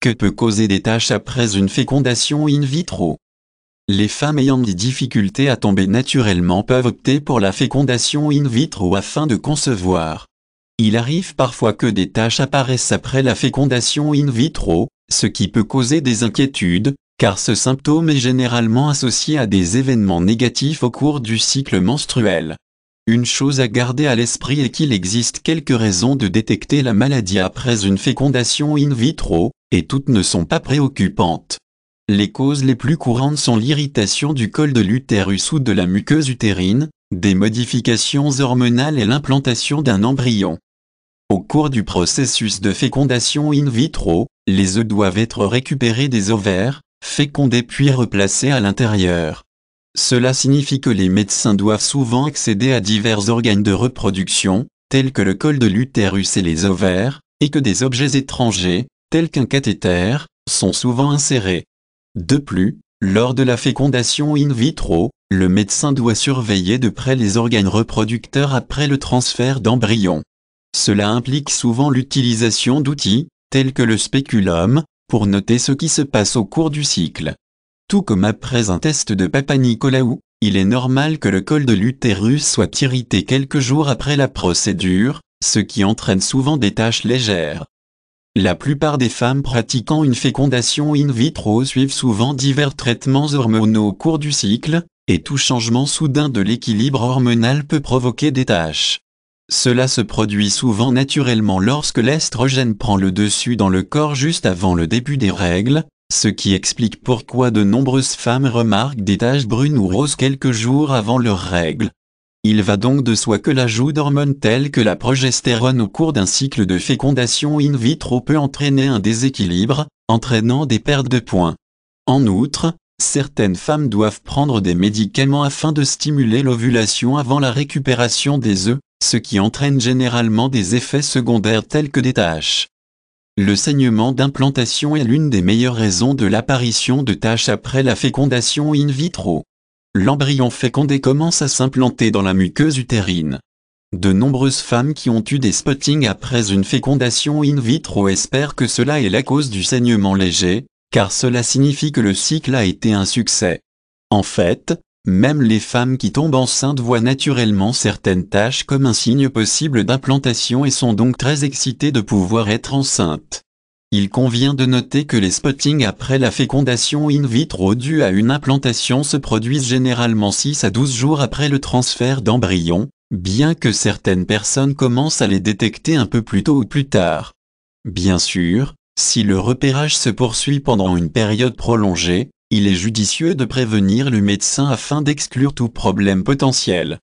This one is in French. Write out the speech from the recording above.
que peut causer des tâches après une fécondation in vitro. Les femmes ayant des difficultés à tomber naturellement peuvent opter pour la fécondation in vitro afin de concevoir. Il arrive parfois que des tâches apparaissent après la fécondation in vitro, ce qui peut causer des inquiétudes, car ce symptôme est généralement associé à des événements négatifs au cours du cycle menstruel. Une chose à garder à l'esprit est qu'il existe quelques raisons de détecter la maladie après une fécondation in vitro, et toutes ne sont pas préoccupantes. Les causes les plus courantes sont l'irritation du col de l'utérus ou de la muqueuse utérine, des modifications hormonales et l'implantation d'un embryon. Au cours du processus de fécondation in vitro, les œufs doivent être récupérés des ovaires, fécondés puis replacés à l'intérieur. Cela signifie que les médecins doivent souvent accéder à divers organes de reproduction, tels que le col de l'utérus et les ovaires, et que des objets étrangers, tels qu'un cathéter, sont souvent insérés. De plus, lors de la fécondation in vitro, le médecin doit surveiller de près les organes reproducteurs après le transfert d'embryons. Cela implique souvent l'utilisation d'outils, tels que le spéculum, pour noter ce qui se passe au cours du cycle. Tout comme après un test de Papa il est normal que le col de l'utérus soit irrité quelques jours après la procédure, ce qui entraîne souvent des tâches légères. La plupart des femmes pratiquant une fécondation in vitro suivent souvent divers traitements hormonaux au cours du cycle, et tout changement soudain de l'équilibre hormonal peut provoquer des tâches. Cela se produit souvent naturellement lorsque l'estrogène prend le dessus dans le corps juste avant le début des règles, ce qui explique pourquoi de nombreuses femmes remarquent des taches brunes ou roses quelques jours avant leurs règles. Il va donc de soi que l'ajout d'hormones telles que la progestérone au cours d'un cycle de fécondation in vitro peut entraîner un déséquilibre, entraînant des pertes de points. En outre, certaines femmes doivent prendre des médicaments afin de stimuler l'ovulation avant la récupération des œufs, ce qui entraîne généralement des effets secondaires tels que des taches. Le saignement d'implantation est l'une des meilleures raisons de l'apparition de taches après la fécondation in vitro l'embryon fécondé commence à s'implanter dans la muqueuse utérine. De nombreuses femmes qui ont eu des spottings après une fécondation in vitro espèrent que cela est la cause du saignement léger, car cela signifie que le cycle a été un succès. En fait, même les femmes qui tombent enceintes voient naturellement certaines tâches comme un signe possible d'implantation et sont donc très excitées de pouvoir être enceintes. Il convient de noter que les spottings après la fécondation in vitro due à une implantation se produisent généralement 6 à 12 jours après le transfert d'embryon, bien que certaines personnes commencent à les détecter un peu plus tôt ou plus tard. Bien sûr, si le repérage se poursuit pendant une période prolongée, il est judicieux de prévenir le médecin afin d'exclure tout problème potentiel.